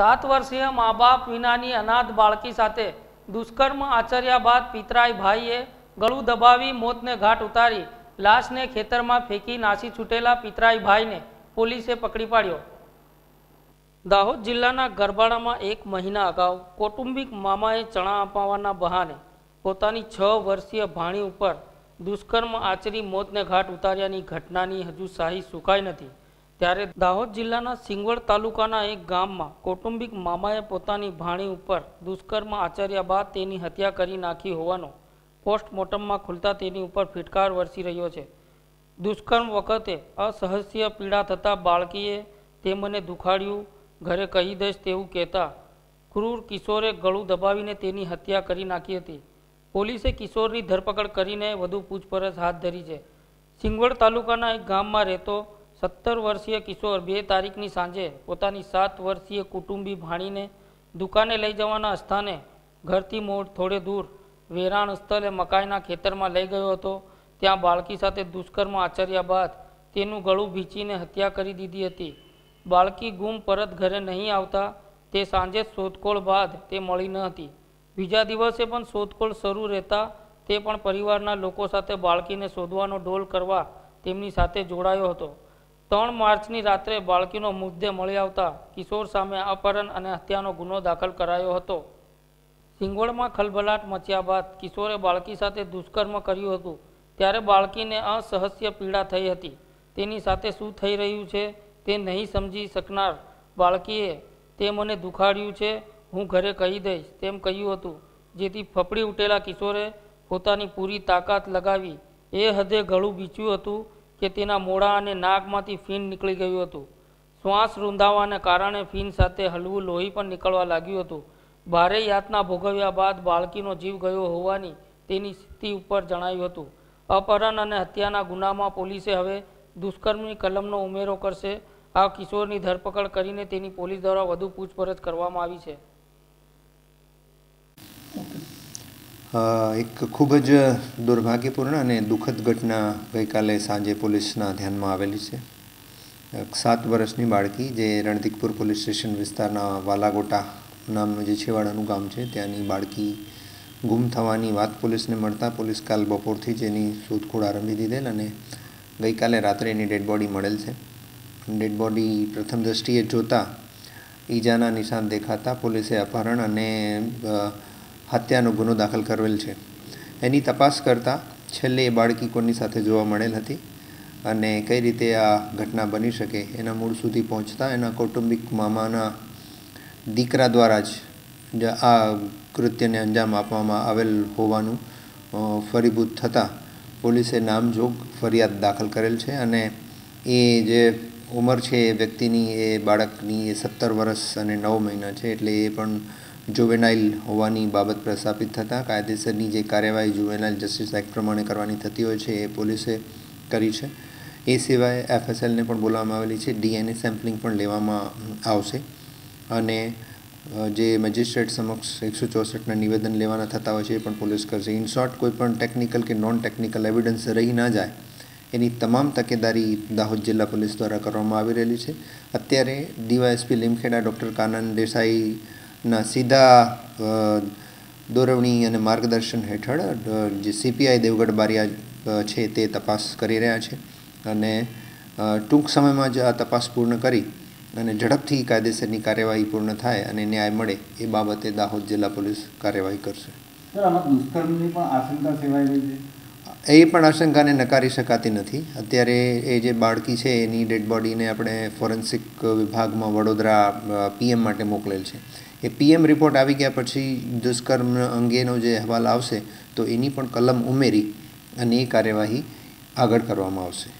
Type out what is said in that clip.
સાત વર્ષીય મા બાપ વિનાની અનાથ બાળકી સાથે દુષ્કર્મ આચર્યા બાદ પિતરાય ભાઈએ ગળું દબાવી મોતને ઘાટ ઉતારી લાશને ખેતરમાં ફેંકી નાસી છૂટેલા પિતરાય ભાઈને પોલીસે પકડી પાડ્યો દાહોદ જિલ્લાના ગરબાડામાં એક મહિના અગાઉ કૌટુંબિક મામાએ ચણા અપાવવાના બહાને પોતાની છ વર્ષીય ભાણી ઉપર દુષ્કર્મ આચરી મોતને ઘાટ ઉતાર્યાની ઘટનાની હજુ શાહી સુકાઈ નથી ત્યારે દાહોદ જિલ્લાના સિંગવડ તાલુકાના એક ગામમાં કૌટુંબિક મામાએ પોતાની ભાણી ઉપર દુષ્કર્મ આચર્યા બાદ તેની હત્યા કરી નાખી હોવાનો પોસ્ટમોર્ટમમાં ખુલતા તેની ઉપર ફિટકાર વરસી રહ્યો છે દુષ્કર્મ વખતે અસહસ્ય પીડા થતાં બાળકીએ તે મને દુખાડ્યું ઘરે કહી દઈશ તેવું કહેતા ક્રૂર કિશોરે ગળું દબાવીને તેની હત્યા કરી નાખી હતી પોલીસે કિશોરની ધરપકડ કરીને વધુ પૂછપરછ હાથ ધરી છે સિંગવડ તાલુકાના એક ગામમાં રહેતો સત્તર વર્ષીય કિશોર બે તારીખની સાંજે પોતાની સાત વર્ષીય કુટુંબી ભાણીને દુકાને લઈ જવાના સ્થાને ઘરથી મોડ થોડે દૂર વેરાણ સ્થળે મકાઈના ખેતરમાં લઈ ગયો હતો ત્યાં બાળકી સાથે દુષ્કર્મ આચર્યા બાદ તેનું ગળું ભીંચીને હત્યા કરી દીધી હતી બાળકી ગુમ પરત ઘરે નહીં આવતા તે સાંજે શોધખોળ બાદ તે મળી ન હતી બીજા દિવસે પણ શોધખોળ શરૂ રહેતા તે પણ પરિવારના લોકો સાથે બાળકીને શોધવાનો ડોલ કરવા તેમની સાથે જોડાયો હતો ત્રણ માર્ચની રાત્રે બાળકીનો મૃતદેહ મળી આવતા કિશોર સામે અપહરણ અને હત્યાનો ગુનો દાખલ કરાયો હતો સિંગવડમાં ખલભલાટ મચ્યા બાદ કિશોરે બાળકી સાથે દુષ્કર્મ કર્યું હતું ત્યારે બાળકીને અસહસ્ય પીડા થઈ હતી તેની સાથે શું થઈ રહ્યું છે તે નહીં સમજી શકનાર બાળકીએ તે મને દુખાડ્યું છે હું ઘરે કહી દઈશ તેમ કહ્યું હતું જેથી ફફડી ઉઠેલા કિશોરે પોતાની પૂરી તાકાત લગાવી એ હદે ગળું બીચ્યું હતું કે તેના મોડા અને નાકમાંથી ફીન નીકળી ગયું હતું શ્વાસ રૂંધાવાને કારણે ફીન સાથે હલવું લોહી પણ નીકળવા લાગ્યું હતું ભારે યાતના ભોગવ્યા બાદ બાળકીનો જીવ ગયો હોવાની તેની સ્થિતિ ઉપર જણાવ્યું હતું અપહરણ અને હત્યાના ગુનામાં પોલીસે હવે દુષ્કર્મની કલમનો ઉમેરો કરશે આ કિશોરની ધરપકડ કરીને તેની પોલીસ દ્વારા વધુ પૂછપરછ કરવામાં આવી છે એક ખૂબ જ દુર્ભાગ્યપૂર્ણ અને દુઃખદ ઘટના ગઈકાલે સાંજે પોલીસના ધ્યાનમાં આવેલી છે સાત વર્ષની બાળકી જે રણધિકપુર પોલીસ સ્ટેશન વિસ્તારના વાલાગોટા નામનું જે છેવાડાનું ગામ છે ત્યાંની બાળકી ગુમ થવાની વાત પોલીસને મળતા પોલીસ કાલ બપોરથી જ એની શોધખોળ આરંભી દીધેલ અને ગઈકાલે રાત્રે એની ડેડ બોડી મળેલ છે ડેડ બોડી પ્રથમ દૃષ્ટિએ જોતા ઈજાના નિશાન દેખાતા પોલીસે અપહરણ અને હત્યાનો ગુનો દાખલ કરેલ છે એની તપાસ કરતાં છેલ્લે એ બાળકી કોની સાથે જોવા મળેલ હતી અને કઈ રીતે આ ઘટના બની શકે એના મૂળ સુધી પહોંચતા એના કૌટુંબિક મામાના દીકરા દ્વારા જ આ કૃત્યને અંજામ આપવામાં આવેલ હોવાનું ફરીભૂત થતાં પોલીસે નામજોગ ફરિયાદ દાખલ કરેલ છે અને એ જે ઉંમર છે એ વ્યક્તિની એ બાળકની એ સત્તર વર્ષ અને નવ મહિના છે એટલે એ પણ જુવેનાઇલ હોવાની બાબત પ્રસ્થાપિત થતાં કાયદેસરની જે કાર્યવાહી જુવેનાઇલ જસ્ટિસ એક્ટ પ્રમાણે કરવાની થતી હોય છે એ પોલીસે કરી છે એ સિવાય એફએસએલને પણ બોલાવવામાં આવેલી છે ડીએનએ સેમ્પલિંગ પણ લેવામાં આવશે અને જે મેજિસ્ટ્રેટ સમક્ષ એકસો ચોસઠના નિવેદન લેવાના થતા હોય છે એ પણ પોલીસ કરશે ઇન શોર્ટ કોઈ પણ ટેકનિકલ કે નોન ટેકનિકલ એવિડન્સ રહી ના જાય એની તમામ તકેદારી દાહોદ જિલ્લા પોલીસ દ્વારા કરવામાં આવી રહેલી છે અત્યારે ડીવાયએસપી લીમખેડા ડૉક્ટર કાનંદ દેસાઈ ના સીધા દોરવણી અને માર્ગદર્શન હેઠળ જે સીપીઆઈ દેવગઢ બારિયા છે તે તપાસ કરી રહ્યા છે અને ટૂંક સમયમાં જ આ તપાસ પૂર્ણ કરી અને ઝડપથી કાયદેસરની કાર્યવાહી પૂર્ણ થાય અને ન્યાય મળે એ બાબતે દાહોદ જિલ્લા પોલીસ કાર્યવાહી કરશે એ પણ આશંકાને નકારી શકાતી નથી અત્યારે એ જે બાળકી છે એની ડેડ બોડીને આપણે ફોરેન્સિક વિભાગમાં વડોદરા પીએમ માટે મોકલેલ છે કે પીએમ રિપોર્ટ આવી ગયા પછી દુષ્કર્મ અંગેનો જે અહેવાલ આવશે તો એની પણ કલમ ઉમેરી અને એ કાર્યવાહી આગળ કરવામાં આવશે